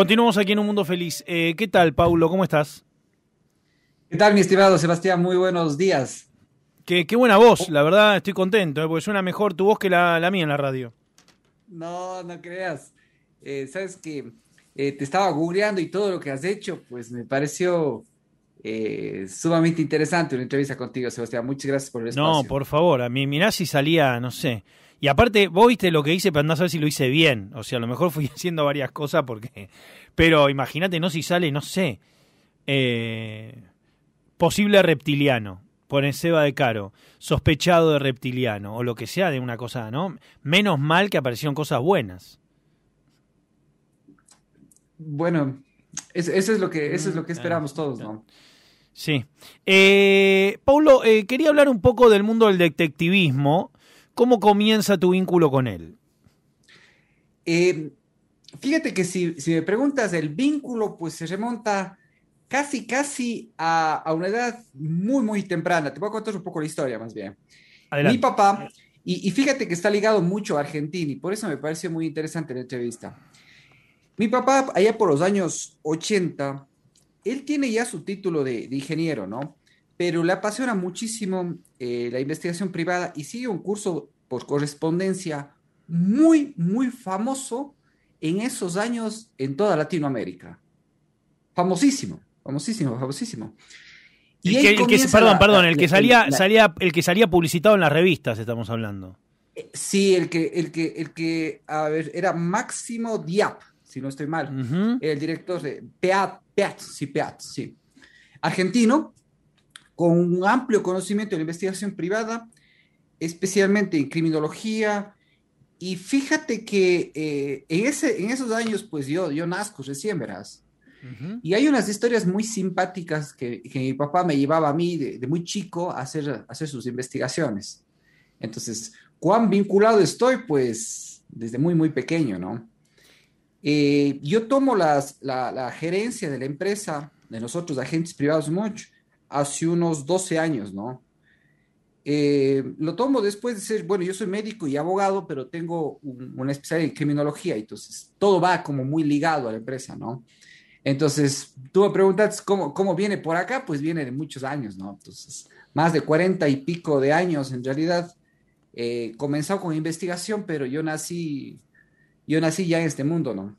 Continuamos aquí en Un Mundo Feliz. Eh, ¿Qué tal, Paulo? ¿Cómo estás? ¿Qué tal, mi estimado Sebastián? Muy buenos días. Qué, qué buena voz, la verdad estoy contento, ¿eh? porque suena mejor tu voz que la, la, mía en la radio. No, no creas. Eh, sabes que eh, te estaba googleando y todo lo que has hecho, pues me pareció eh, sumamente interesante una entrevista contigo, Sebastián. Muchas gracias por el espacio. No, por favor, a mí mirá si salía, no sé, y aparte, vos viste lo que hice, pero no a si lo hice bien. O sea, a lo mejor fui haciendo varias cosas porque. Pero imagínate, no si sale, no sé. Eh, posible reptiliano. Pone Seba de Caro. Sospechado de reptiliano. O lo que sea de una cosa, ¿no? Menos mal que aparecieron cosas buenas. Bueno, eso es lo que, es lo que mm, esperamos todos, ¿no? Sí. Eh, Paulo, eh, quería hablar un poco del mundo del detectivismo, ¿Cómo comienza tu vínculo con él? Eh, fíjate que si, me preguntas el vínculo, pues se remonta casi, casi a, una edad muy, muy temprana. Te voy a contar un poco la historia más bien. Mi papá, y, fíjate que está ligado mucho a Argentina y por eso me pareció muy interesante la entrevista. Mi papá, allá por los años 80, él tiene ya su título de ingeniero, ¿no? pero le apasiona muchísimo eh, la investigación privada y sigue un curso por correspondencia muy, muy famoso en esos años en toda Latinoamérica. Famosísimo, famosísimo, famosísimo. Y el que, perdón, perdón, el que salía, salía, el que salía publicitado en las revistas, estamos hablando. Eh, sí, el que, el que, el que, a ver, era Máximo Diap, si no estoy mal, el director de Peat, Peat, sí, Peat, sí, argentino, con un amplio conocimiento de la investigación privada, especialmente en criminología. Y fíjate que eh, en, ese, en esos años, pues yo, yo nazco recién, verás. Y hay unas historias muy simpáticas que, mi papá me llevaba a mí de, muy chico a hacer, hacer sus investigaciones. Entonces, cuán vinculado estoy, pues desde muy, muy pequeño, ¿no? Eh, yo tomo las, la, la, gerencia de la empresa, de nosotros, agentes privados mucho, hace unos 12 años, ¿no? Eh, lo tomo después de ser, bueno, yo soy médico y abogado, pero tengo un, una especialidad en criminología, entonces todo va como muy ligado a la empresa, ¿no? Entonces, tú me preguntas cómo, viene por acá, pues viene de muchos años, ¿no? Entonces, más de cuarenta y pico de años en realidad. Eh, comenzado con investigación, pero yo nací, yo nací ya en este mundo, ¿no?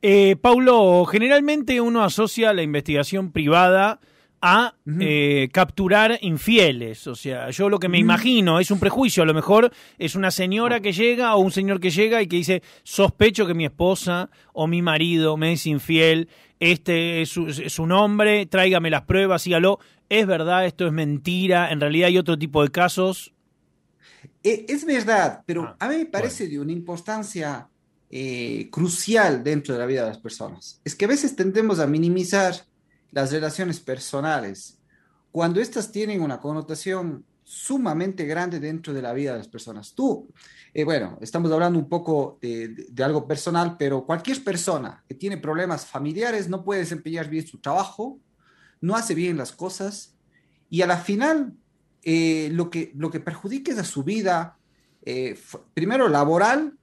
Eh, Paulo, generalmente uno asocia la investigación privada a eh, capturar infieles. O sea, yo lo que me imagino es un prejuicio. A lo mejor es una señora que llega o un señor que llega y que dice, sospecho que mi esposa o mi marido me es infiel, este es su, nombre, tráigame las pruebas, sígalo. ¿Es verdad? ¿Esto es mentira? ¿En realidad hay otro tipo de casos? Eh, es verdad, pero ah, a mí me parece de una importancia eh, crucial dentro de la vida de las personas. Es que a veces tendemos a minimizar las relaciones personales, cuando estas tienen una connotación sumamente grande dentro de la vida de las personas. Tú, eh, bueno, estamos hablando un poco de, algo personal, pero cualquier persona que tiene problemas familiares no puede desempeñar bien su trabajo, no hace bien las cosas y a la final eh, lo, que, lo que perjudica es a su vida, eh, primero laboral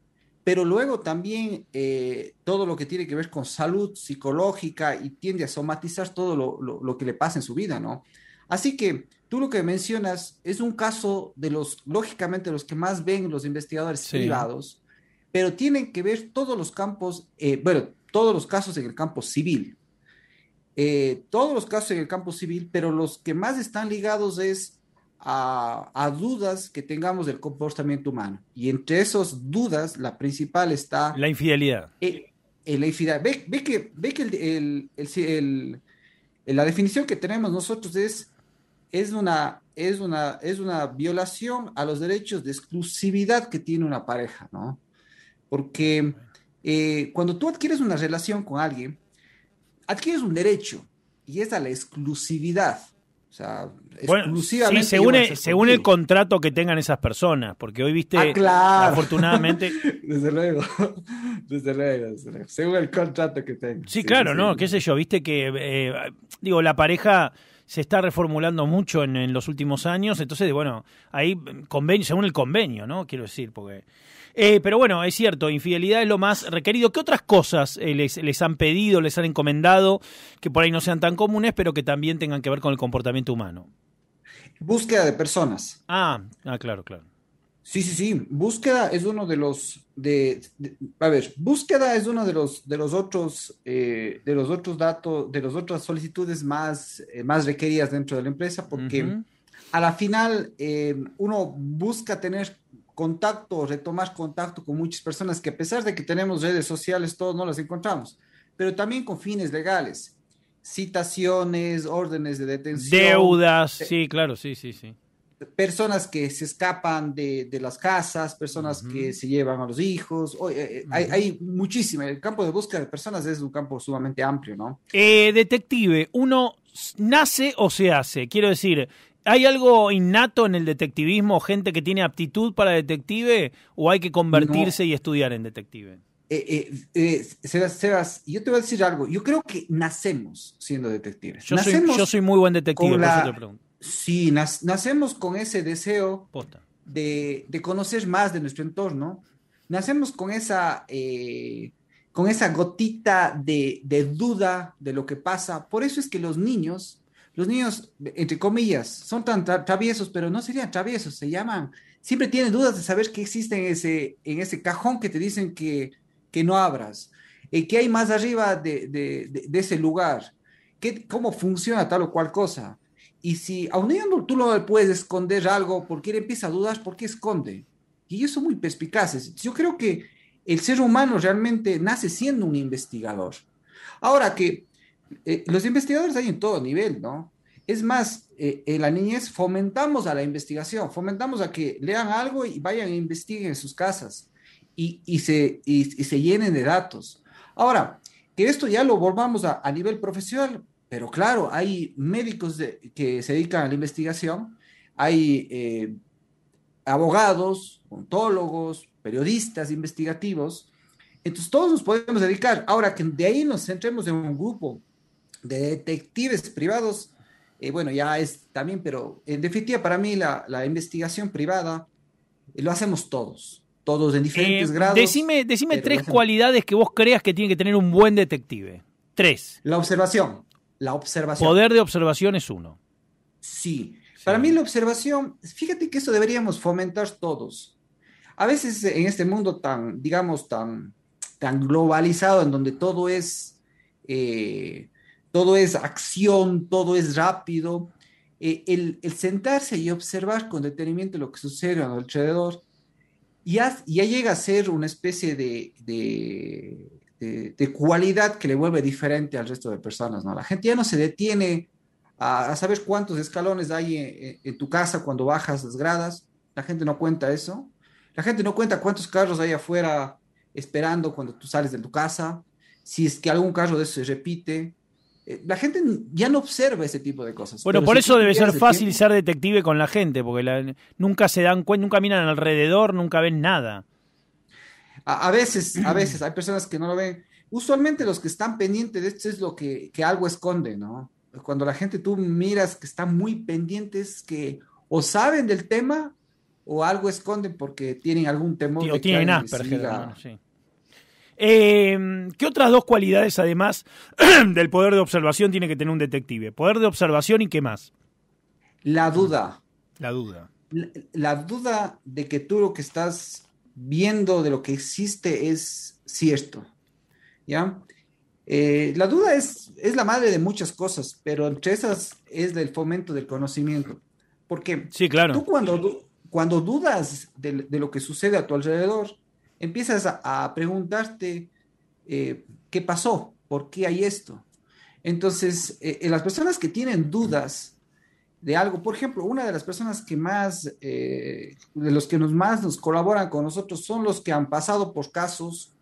pero luego también eh, todo lo que tiene que ver con salud psicológica y tiende a somatizar todo lo, lo, que le pasa en su vida, ¿no? Así que tú lo que mencionas es un caso de los, lógicamente, los que más ven los investigadores privados, pero tienen que ver todos los campos, eh, bueno, todos los casos en el campo civil, eh, todos los casos en el campo civil, pero los que más están ligados es a, dudas que tengamos del comportamiento humano. Y entre esas dudas, la principal está... La infidelidad. Eh, eh, la infidelidad. Ve, que, el, la definición que tenemos nosotros es, es, una, es, es una violación a los derechos de exclusividad que tiene una pareja, ¿no? Porque eh, cuando tú adquieres una relación con alguien, adquieres un derecho y es a la exclusividad. O sea, exclusivamente. Sí, según, el, contrato que tengan esas personas, porque hoy viste, ah, afortunadamente. desde luego, desde luego, Según el contrato que tengan. Sí, claro, ¿no? Qué sé yo, viste que, eh, digo, la pareja se está reformulando mucho en, los últimos años, entonces, bueno, ahí, convenio, según el convenio, ¿no? Quiero decir, porque. Eh, pero bueno, es cierto, infidelidad es lo más requerido. ¿Qué otras cosas eh, les, han pedido, les han encomendado, que por ahí no sean tan comunes, pero que también tengan que ver con el comportamiento humano? Búsqueda de personas. Ah, ah claro, claro. Sí, sí, sí. Búsqueda es uno de los de, a ver, búsqueda es uno de los de los otros eh, de los otros datos de las otras solicitudes más más requeridas dentro de la empresa porque a la final uno busca tener contacto, retomar contacto con muchas personas que a pesar de que tenemos redes sociales, todos no las encontramos, pero también con fines legales, citaciones, órdenes de detención. Deudas, eh, sí, claro, sí, sí, sí. Personas que se escapan de, las casas, personas que se llevan a los hijos, eh, eh, hay, hay el campo de búsqueda de personas es un campo sumamente amplio, ¿no? detective, uno nace o se hace. Quiero decir, ¿Hay algo innato en el detectivismo, gente que tiene aptitud para detective, o hay que convertirse y estudiar en detective? Eh, eh, eh, Sebas, yo te voy a decir algo. Yo creo que nacemos siendo detectives. Yo, soy, muy buen detective, por eso pregunto. Sí, nacemos con ese deseo de, conocer más de nuestro entorno. Nacemos con esa, con esa gotita de duda de lo que pasa. Por eso es que los niños los niños, entre comillas, son tan traviesos, pero no serían traviesos, se llaman, siempre tienen dudas de saber qué existe en ese, en ese cajón que te dicen que, no abras, eh, qué hay más arriba de, ese lugar, ¿Qué, cómo funciona tal o cual cosa. Y si a un niño tú no le puedes esconder algo porque él empieza a dudar, ¿por qué esconde? Y ellos son muy perspicaces. Yo creo que el ser humano realmente nace siendo un investigador. Ahora que eh, los investigadores hay en todo nivel, ¿no? Es más, eh, en la niñez fomentamos a la investigación, fomentamos a que lean algo y vayan e investiguen en sus casas y, y se, y, se llenen de datos. Ahora, que esto ya lo volvamos a, a nivel profesional, pero claro, hay médicos que se dedican a la investigación, hay eh, abogados, ontólogos, periodistas investigativos. Entonces todos nos podemos dedicar. Ahora que de ahí nos centremos en un grupo de detectives privados, eh, bueno, ya es también, pero en definitiva para mí la, investigación privada eh, lo hacemos todos, todos en diferentes eh, grados. Decime, decime tres cualidades que vos creas que tiene que tener un buen detective. Tres. La observación. La observación. Poder de observación es uno. Sí. Para mí la observación, fíjate que eso deberíamos fomentar todos. A veces en este mundo tan, digamos, tan, tan globalizado, en donde todo es todo es acción, todo es rápido. Eh, el, sentarse y observar con detenimiento lo que sucede alrededor ya, ya llega a ser una especie de, cualidad que le vuelve diferente al resto de personas. ¿no? La gente ya no se detiene a, saber cuántos escalones hay en, en tu casa cuando bajas las gradas. La gente no cuenta eso. La gente no cuenta cuántos carros hay afuera esperando cuando tú sales de tu casa. Si es que algún carro de eso se repite, eh, la gente ya no observa ese tipo de cosas. Bueno, por eso debe ser fácil ser detective con la gente, porque nunca se dan cuenta, nunca miran alrededor, nunca ven nada. A, veces, a veces, hay personas que no lo ven. Usualmente los que están pendientes de esto es lo que, algo esconde, ¿no? Cuando la gente tú miras que están muy pendientes, que o saben del tema o algo esconden porque tienen algún temor. O tienen asperger, sí. Em, ¿Qué otras dos cualidades, además del poder de observación, tiene que tener un detective? Poder de observación y qué más? La duda. La duda. La, duda de que tú lo que estás viendo de lo que existe es cierto. ¿Ya? Eh, la duda es, es la madre de muchas cosas, pero entre esas es del fomento del conocimiento. Porque sí, claro. tú cuando, cuando dudas de, lo que sucede a tu alrededor, empiezas a, preguntarte eh, qué pasó, por qué hay esto. Entonces, eh, eh, las personas que tienen dudas de algo, por ejemplo, una de las personas que más, de los que nos, más nos colaboran con nosotros son los que han pasado por casos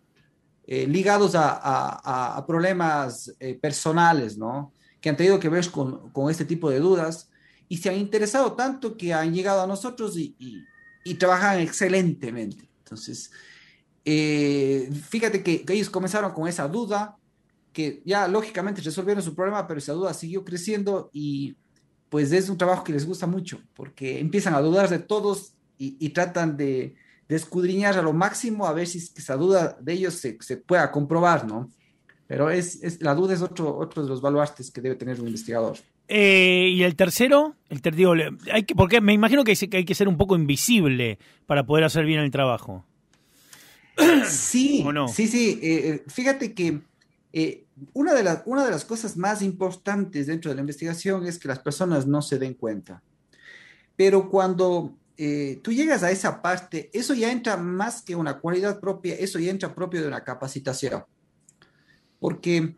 ligados a, problemas personales, ¿no? Que han tenido que ver con, este tipo de dudas y se han interesado tanto que han llegado a nosotros y, y trabajan excelentemente. Entonces, eh, fíjate que, ellos comenzaron con esa duda, que ya lógicamente resolvieron su problema, pero esa duda siguió creciendo y pues es un trabajo que les gusta mucho, porque empiezan a dudar de todos y, tratan de, escudriñar a lo máximo a ver si esa duda de ellos se, pueda comprobar, ¿no? Pero es, la duda es otro, otro de los baluartes que debe tener un investigador. Eh, y el tercero, el hay que, porque me imagino que hay que ser un poco invisible para poder hacer bien el trabajo. Sí, sí, sí. Eh, eh, fíjate que eh, una, de las, una de las cosas más importantes dentro de la investigación es que las personas no se den cuenta. Pero cuando tú llegas a esa parte, eso ya entra más que una cualidad propia, eso ya entra propio de una capacitación. Porque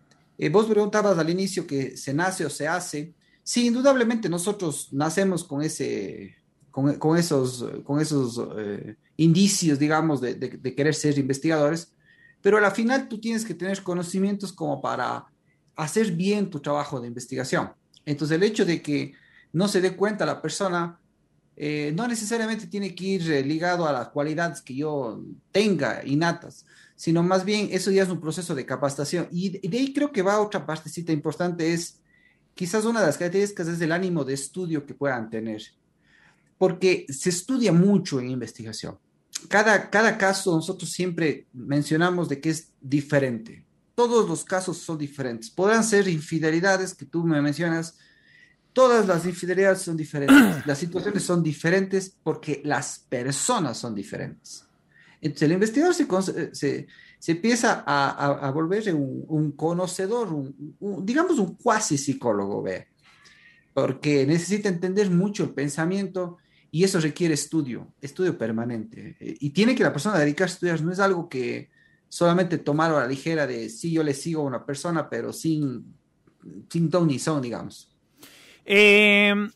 vos preguntabas al inicio que se nace o se hace. Sí, indudablemente nosotros nacemos con ese con, esos, con esos eh, indicios, digamos, de, querer ser investigadores, pero al final tú tienes que tener conocimientos como para hacer bien tu trabajo de investigación. Entonces el hecho de que no se dé cuenta la persona eh, no necesariamente tiene que ir eh, ligado a las cualidades que yo tenga innatas, sino más bien eso ya es un proceso de capacitación. Y de, ahí creo que va otra partecita importante, es quizás una de las características es el ánimo de estudio que puedan tener porque se estudia mucho en investigación. Cada, cada caso nosotros siempre mencionamos de que es diferente. Todos los casos son diferentes. Podrán ser infidelidades que tú me mencionas. Todas las infidelidades son diferentes. Las situaciones son diferentes porque las personas son diferentes. Entonces el investigador se, se, se empieza a, a, a volver un, conocedor, digamos un cuasi psicólogo, ¿ve? porque necesita entender mucho el pensamiento y eso requiere estudio, estudio permanente. Y tiene que la persona dedicarse a estudiar, no es algo que solamente tomar a la ligera de sí, yo le sigo a una persona, pero sin, sin ton ni son, digamos. Em,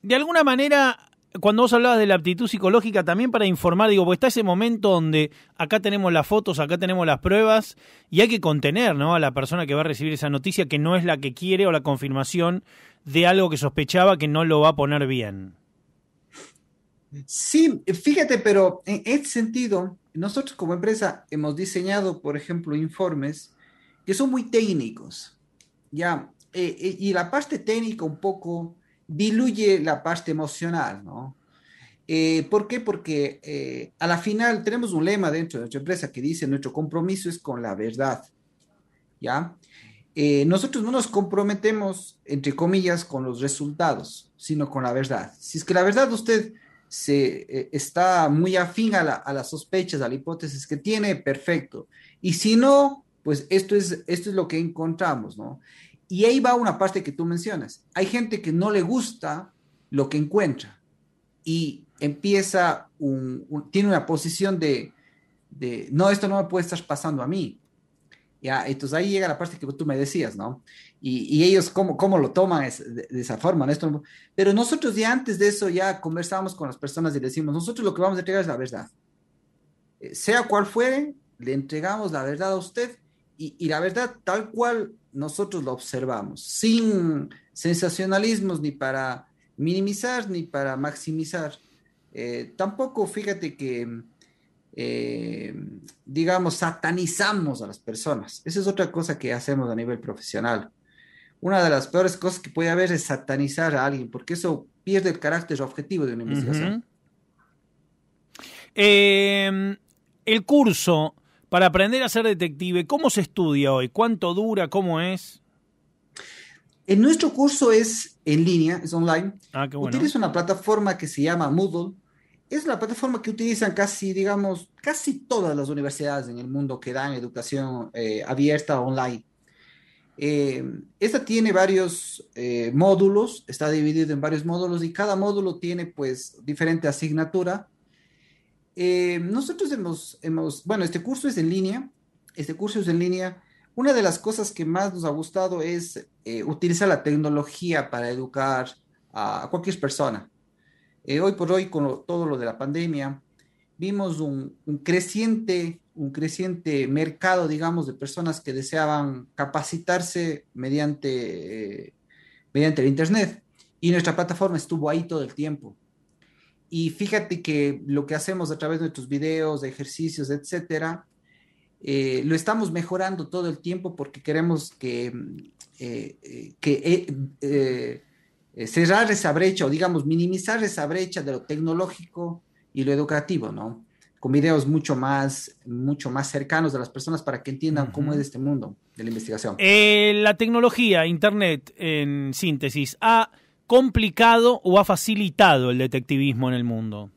de alguna manera, cuando vos hablabas de la aptitud psicológica, también para informar, digo, pues está ese momento donde acá tenemos las fotos, acá tenemos las pruebas, y hay que contener ¿no? a la persona que va a recibir esa noticia que no es la que quiere o la confirmación de algo que sospechaba que no lo va a poner bien. Sí, fíjate, pero en ese sentido, nosotros como empresa hemos diseñado, por ejemplo, informes que son muy técnicos, ¿ya? Eh, eh, y la parte técnica un poco diluye la parte emocional, ¿no? Eh, ¿Por qué? Porque a la final tenemos un lema dentro de nuestra empresa que dice nuestro compromiso es con la verdad, ¿ya? nosotros no nos comprometemos, entre comillas, con los resultados, sino con la verdad. Si es que la verdad usted se eh, está muy afín a, las sospechas, a la hipótesis que tiene, perfecto. Y si no, pues esto es, esto es lo que encontramos, ¿no? Y ahí va una parte que tú mencionas. Hay gente que no le gusta lo que encuentra y empieza, tiene una posición de, de, no, esto no me puede estar pasando a mí. ¿ya? Entonces ahí llega la parte que tú me decías, ¿no? Y, y ellos cómo, cómo, lo toman es, de, esa forma, ¿no? pero nosotros ya antes de eso ya conversábamos con las personas y decimos, nosotros lo que vamos a entregar es la verdad. Eh, sea cual fuere, le entregamos la verdad a usted y, y la verdad tal cual nosotros la observamos, sin sensacionalismos ni para minimizar ni para maximizar. Eh, tampoco fíjate que eh, digamos, satanizamos a las personas. Esa es otra cosa que hacemos a nivel profesional. Una de las peores cosas que puede haber es satanizar a alguien, porque eso pierde el carácter objetivo de una investigación. Em, el curso para aprender a ser detective, ¿cómo se estudia hoy? ¿Cuánto dura? ¿Cómo es? En nuestro curso es en línea, es online. Ah, Utiliza una plataforma que se llama Moodle es la plataforma que utilizan casi, digamos, casi todas las universidades en el mundo que dan educación eh, abierta online. Eh, esta tiene varios eh, módulos, está dividido en varios módulos y cada módulo tiene pues diferente asignatura. nosotros hemos, hemos, bueno, este curso es en línea, este curso es en línea. Una de las cosas que más nos ha gustado es utilizar la tecnología para educar a cualquier persona. Eh, hoy por hoy, con todo lo de la pandemia, vimos un, creciente, un creciente mercado, digamos, de personas que deseaban capacitarse mediante, eh, mediante el Internet. Y nuestra plataforma estuvo ahí todo el tiempo. Y fíjate que lo que hacemos a través de nuestros videos, de ejercicios, etcétera, eh, lo estamos mejorando todo el tiempo porque queremos que, que eh, cerrar esa brecha o digamos minimizar esa brecha de lo tecnológico y lo educativo, ¿no? Con videos mucho más, mucho más cercanos de las personas para que entiendan cómo es este mundo de la investigación. Eh, la tecnología, Internet, en síntesis, ¿ha complicado o ha facilitado el detectivismo en el mundo?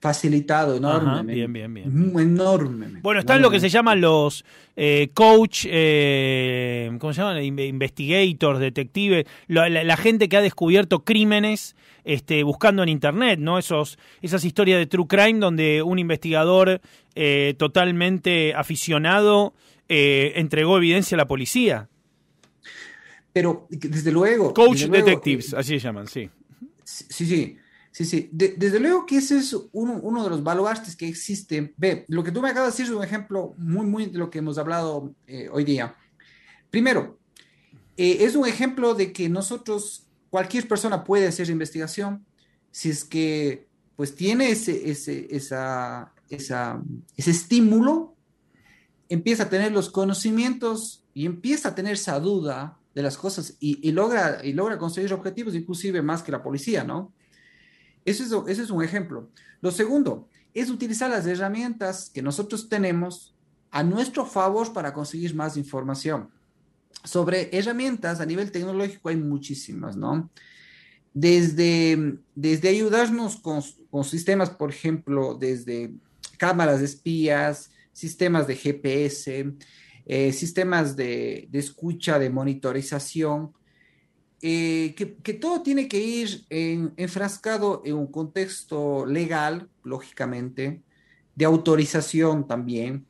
facilitado enormemente. bien, bien, bien, Bueno, están lo que se llaman los eh, coach, eh, ¿cómo se llaman? Investigators, detectives, la, gente que ha descubierto crímenes este, buscando en internet, ¿no? Esos, esas historias de true crime donde un investigador eh, totalmente aficionado entregó evidencia a la policía. Pero, desde luego. Coach detectives, así se llaman, sí. Sí, sí. Sí, sí, desde luego que ese es uno, de los baluartes que existe. Ve, lo que tú me acabas de decir es un ejemplo muy, muy de lo que hemos hablado eh, hoy día. Primero, eh, es un ejemplo de que nosotros, cualquier persona puede hacer investigación si es que pues tiene ese, esa, ese estímulo, empieza a tener los conocimientos y empieza a tener esa duda de las cosas y, logra, y logra conseguir objetivos, inclusive más que la policía, ¿no? Ese es, un ejemplo. Lo segundo es utilizar las herramientas que nosotros tenemos a nuestro favor para conseguir más información. Sobre herramientas a nivel tecnológico hay muchísimas, ¿no? Desde, desde ayudarnos con, sistemas, por ejemplo, desde cámaras de espías, sistemas de GPS, eh, sistemas de, de, escucha, de monitorización, eh, que, todo tiene que ir enfrascado en un contexto legal, lógicamente, de autorización también,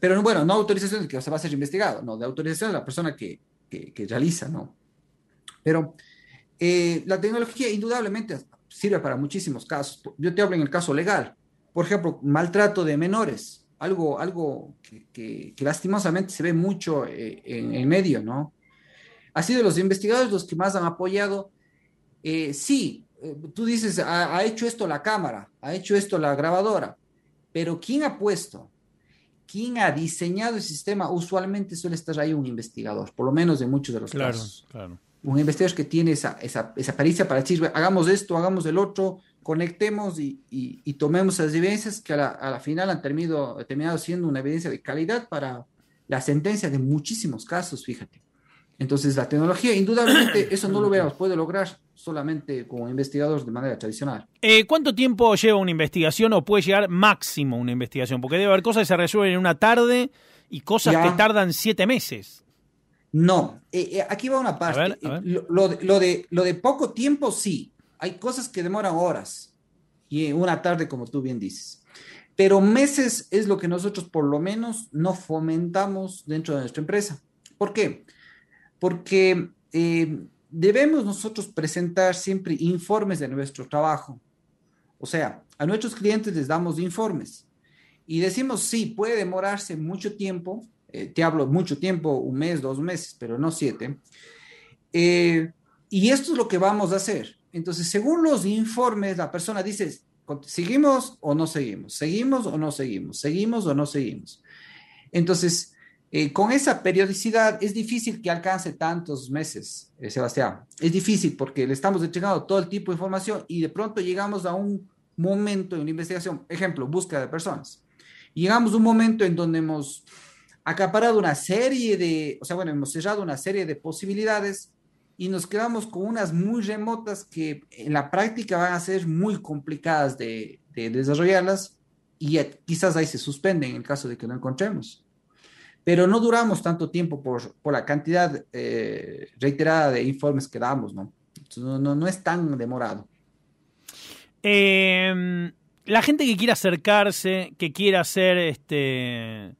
pero bueno, no autorización de que se va a ser investigado, no, de autorización de la persona que, que, realiza, ¿no? Pero eh, la tecnología indudablemente sirve para muchísimos casos. Yo te hablo en el caso legal, por ejemplo, maltrato de menores, algo, algo que, lastimosamente se ve mucho eh, en el medio, ¿no? ha sido los investigadores los que más han apoyado. Eh, sí, eh, tú dices, ha, hecho esto la cámara, ha hecho esto la grabadora, pero ¿quién ha puesto? ¿Quién ha diseñado el sistema? Usualmente suele estar ahí un investigador, por lo menos en muchos de los casos. Claro. Un investigador que tiene esa, esa, para decir, hagamos esto, hagamos el otro, conectemos y, y, tomemos esas evidencias que a la, a la final han terminado, terminado siendo una evidencia de calidad para la sentencia de muchísimos casos, fíjate. Entonces, la tecnología, indudablemente, eso no lo veamos. Puede lograr solamente como investigadores de manera tradicional. Eh, ¿Cuánto tiempo lleva una investigación o puede llegar máximo una investigación? Porque debe haber cosas que se resuelven en una tarde y cosas que tardan siete meses. No, eh, eh, aquí va una parte. Lo, de, lo, de, poco tiempo, sí. Hay cosas que demoran horas y una tarde, como tú bien dices. Pero meses es lo que nosotros por lo menos no fomentamos dentro de nuestra empresa. ¿Por qué? Porque porque eh, debemos nosotros presentar siempre informes de nuestro trabajo. O sea, a nuestros clientes les damos informes y decimos, sí, puede demorarse mucho tiempo, eh, te hablo mucho tiempo, un mes, dos meses, pero no siete. Eh, y esto es lo que vamos a hacer. Entonces, según los informes, la persona dice, ¿seguimos o no seguimos? ¿Seguimos o no seguimos? ¿Seguimos o no seguimos? Entonces, eh, con esa periodicidad es difícil que alcance tantos meses, eh, Sebastián. Es difícil porque le estamos entregando todo el tipo de información y de pronto llegamos a un momento de una investigación, ejemplo, búsqueda de personas. llegamos a un momento en donde hemos acaparado una serie de, o sea, bueno, hemos cerrado una serie de posibilidades y nos quedamos con unas muy remotas que en la práctica van a ser muy complicadas de, de desarrollarlas y quizás ahí se suspenden en el caso de que no encontremos pero no duramos tanto tiempo por, la cantidad eh, reiterada de informes que damos, ¿no? No, no, es tan demorado. Em, la gente que quiera acercarse, que quiera hacer este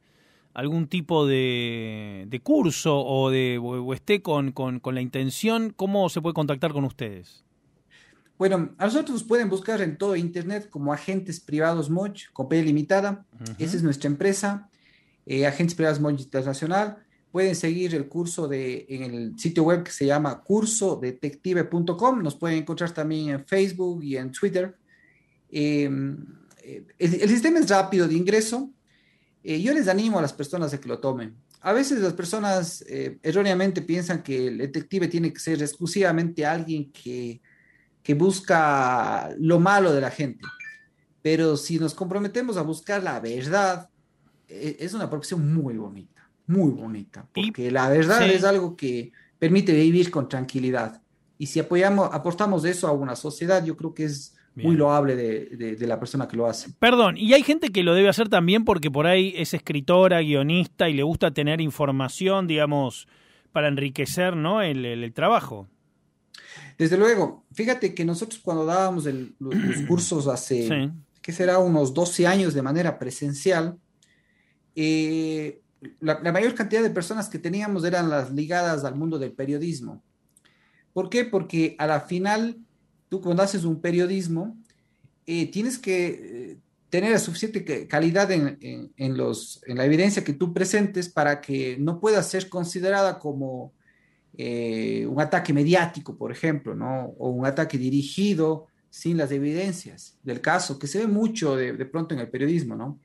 algún tipo de, curso o, de, esté con, la intención, ¿cómo se puede contactar con ustedes? Bueno, a nosotros nos pueden buscar en todo Internet como agentes privados Moch, copel limitada. Esa es nuestra empresa. Eh, Agentes Privados Monge Internacional. Pueden seguir el curso de, en el sitio web que se llama cursodetective.com. Nos pueden encontrar también en Facebook y en Twitter. Em, eh, el, sistema es rápido de ingreso. Eh, yo les animo a las personas a que lo tomen. A veces las personas erróneamente piensan que el detective tiene que ser exclusivamente alguien que, que busca lo malo de la gente. Pero si nos comprometemos a buscar la verdad, eh, es una profesión muy bonita, muy bonita, porque la verdad es algo que permite vivir con tranquilidad. Y si apoyamos, aportamos eso a una sociedad, yo creo que es muy loable de, la persona que lo hace. Perdón, y hay gente que lo debe hacer también porque por ahí es escritora, guionista y le gusta tener información, digamos, para enriquecer ¿no? el, trabajo. Desde luego, fíjate que nosotros cuando dábamos los, cursos hace, que será unos 12 años de manera presencial, eh, la, mayor cantidad de personas que teníamos eran las ligadas al mundo del periodismo. ¿Por qué? Porque a la final, tú cuando haces un periodismo, eh, tienes que eh, tener la suficiente calidad en, los, en la evidencia que tú presentes para que no pueda ser considerada como un ataque mediático, por ejemplo, ¿no? o un ataque dirigido sin las evidencias del caso, que se ve mucho de, de pronto en el periodismo, ¿no?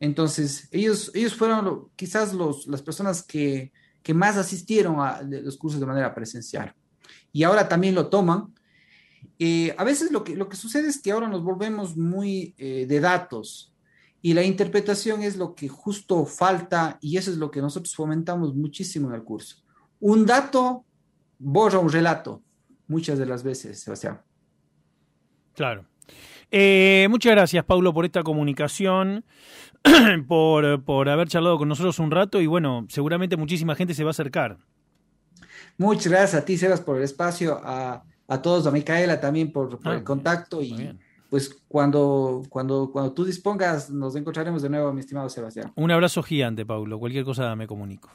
Entonces, ellos, ellos fueron quizás los, las personas que, que más asistieron a los cursos de manera presencial. Y ahora también lo toman. Eh, a veces lo que, lo que sucede es que ahora nos volvemos muy eh, de datos y la interpretación es lo que justo falta y eso es lo que nosotros fomentamos muchísimo en el curso. Un dato borra un relato, muchas de las veces, Sebastián. Claro. Eh, muchas gracias, Paulo, por esta comunicación, por, por haber charlado con nosotros un rato y bueno, seguramente muchísima gente se va a acercar. Muchas gracias a ti, Sebas, por el espacio, a, a todos, a Micaela también por, el ah, contacto y pues cuando, cuando, cuando tú dispongas nos encontraremos de nuevo, mi estimado Sebastián. Un abrazo gigante, Paulo. Cualquier cosa me comunico.